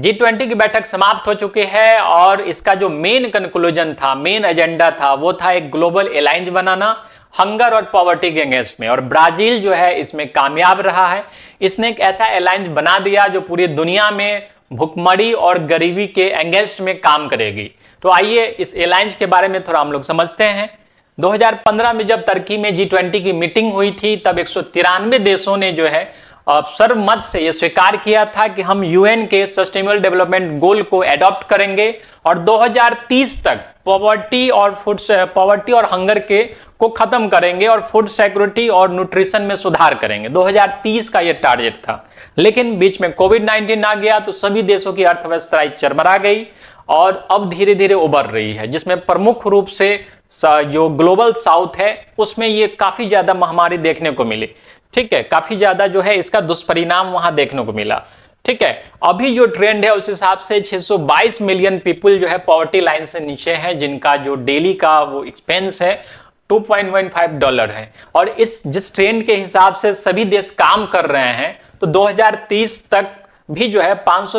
G twenty की बैठक समाप्त हो चुकी है और इसका जो मेन कंक्लूजन था मेन एजेंडा था वो था एक ग्लोबल अलायंस बनाना हंगर और पॉवर्टी के अगेंस्ट में और ब्राजील जो है इसमें कामयाब रहा है इसने एक ऐसा अलायंस बना दिया जो पूरी दुनिया में भुखमरी और गरीबी के अगेंस्ट में काम करेगी तो आइए इस अलायंस के बारे में थोड़ा हम लोग समझते हैं 2015 में जब तुर्की में जी की मीटिंग हुई थी तब एक देशों ने जो है सर्वमत से यह स्वीकार किया था कि हम यूएन के सस्टेनेबल डेवलपमेंट गोल को एडॉप्ट करेंगे और 2030 तक पॉवर्टी और फूड पॉवर्टी और हंगर के को खत्म करेंगे और फूड सिक्योरिटी और न्यूट्रिशन में सुधार करेंगे 2030 का यह टारगेट था लेकिन बीच में कोविड 19 आ गया तो सभी देशों की अर्थव्यवस्था चरमरा गई और अब धीरे धीरे उभर रही है जिसमें प्रमुख रूप से जो ग्लोबल साउथ है उसमें ये काफ़ी ज़्यादा महामारी देखने को मिली ठीक है काफी ज्यादा जो है इसका दुष्परिणाम वहां देखने को मिला ठीक है अभी जो ट्रेंड है उस हिसाब से 622 मिलियन पीपल जो है पॉवर्टी लाइन से नीचे हैं जिनका जो डेली का वो एक्सपेंस है 2.15 डॉलर है और इस जिस ट्रेंड के हिसाब से सभी देश काम कर रहे हैं तो 2030 तक भी जो है पांच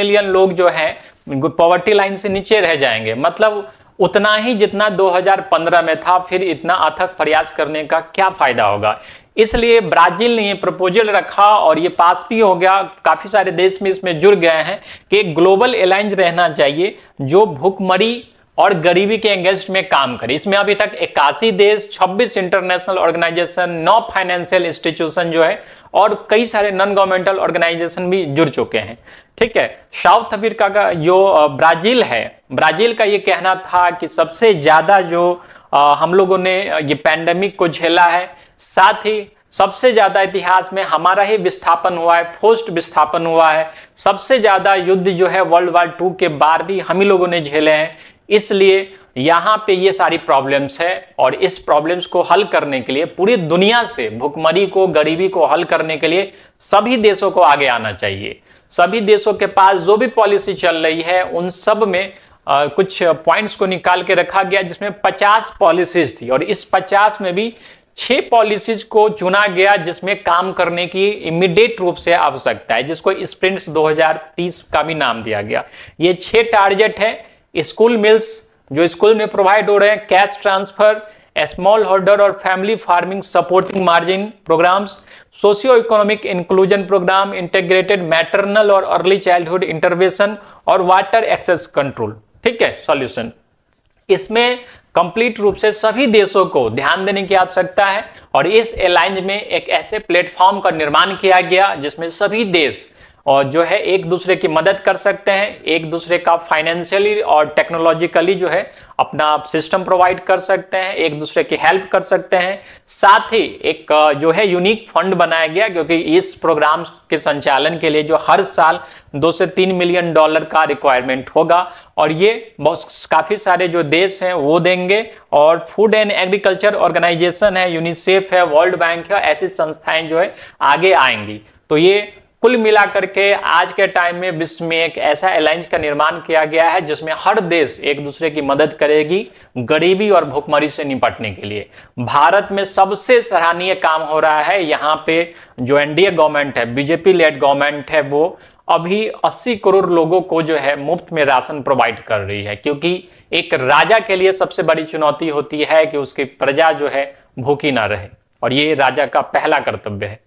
मिलियन लोग जो है पॉवर्टी लाइन से नीचे रह जाएंगे मतलब उतना ही जितना 2015 में था फिर इतना अथक प्रयास करने का क्या फायदा होगा इसलिए ब्राजील ने ये प्रपोजल रखा और ये पास भी हो गया काफ़ी सारे देश में इसमें जुड़ गए हैं कि ग्लोबल अलायंस रहना चाहिए जो भूखमरी और गरीबी के एंगेस्ट में काम करे इसमें अभी तक इक्यासी देश 26 इंटरनेशनल ऑर्गेनाइजेशन नौ फाइनेंशियल इंस्टीट्यूशन जो है और कई सारे नॉन गवर्नमेंटल ऑर्गेनाइजेशन भी जुड़ चुके हैं ठीक है साउथ अफ्रीका का जो ब्राजील है ब्राजील का ये कहना था कि सबसे ज्यादा जो हम लोगों ने ये पैंडेमिक को झेला है साथ ही सबसे ज़्यादा इतिहास में हमारा ही विस्थापन हुआ है फोस्ट विस्थापन हुआ है सबसे ज़्यादा युद्ध जो है वर्ल्ड वार टू के बाद भी हम ही लोगों ने झेले हैं इसलिए यहाँ पे ये सारी प्रॉब्लम्स है और इस प्रॉब्लम्स को हल करने के लिए पूरी दुनिया से भुखमरी को गरीबी को हल करने के लिए सभी देशों को आगे आना चाहिए सभी देशों के पास जो भी पॉलिसी चल रही है उन सब में आ, कुछ पॉइंट्स को निकाल के रखा गया जिसमें 50 पॉलिसीज थी और इस 50 में भी छह पॉलिसीज को चुना गया जिसमें काम करने की इमीडिएट रूप से आवश्यकता है जिसको स्प्रिंट्स 2030 का भी नाम दिया गया ये छह टारगेट है स्कूल मिल्स जो स्कूल में प्रोवाइड हो रहे हैं कैश ट्रांसफर स्मॉल होल्डर और family farming supporting margin programmes socio economic inclusion programme integrated maternal और अर्ली चाइल्डहुड इंटरवेंशन और वाटर एक्सेस कंट्रोल ठीक है सॉल्यूशन इसमें कंप्लीट रूप से सभी देशों को ध्यान देने की आवश्यकता है और इस अलायंस में एक ऐसे प्लेटफॉर्म का निर्माण किया गया जिसमें सभी देश और जो है एक दूसरे की मदद कर सकते हैं एक दूसरे का फाइनेंशियली और टेक्नोलॉजिकली जो है अपना आप सिस्टम प्रोवाइड कर सकते हैं एक दूसरे की हेल्प कर सकते हैं साथ ही एक जो है यूनिक फंड बनाया गया क्योंकि इस प्रोग्राम के संचालन के लिए जो हर साल दो से तीन मिलियन डॉलर का रिक्वायरमेंट होगा और ये बहुत काफ़ी सारे जो देश हैं वो देंगे और फूड एंड एग्रीकल्चर ऑर्गेनाइजेशन है यूनिसेफ है वर्ल्ड बैंक है ऐसी संस्थाएं जो है आगे आएंगी तो ये कुल मिलाकर के आज के टाइम में विश्व में एक ऐसा अलायंस का निर्माण किया गया है जिसमें हर देश एक दूसरे की मदद करेगी गरीबी और भूखमरी से निपटने के लिए भारत में सबसे सराहनीय काम हो रहा है यहाँ पे जो एनडीए गवर्नमेंट है बीजेपी लेड गवर्नमेंट है वो अभी 80 करोड़ लोगों को जो है मुफ्त में राशन प्रोवाइड कर रही है क्योंकि एक राजा के लिए सबसे बड़ी चुनौती होती है कि उसकी प्रजा जो है भूखी ना रहे और ये राजा का पहला कर्तव्य है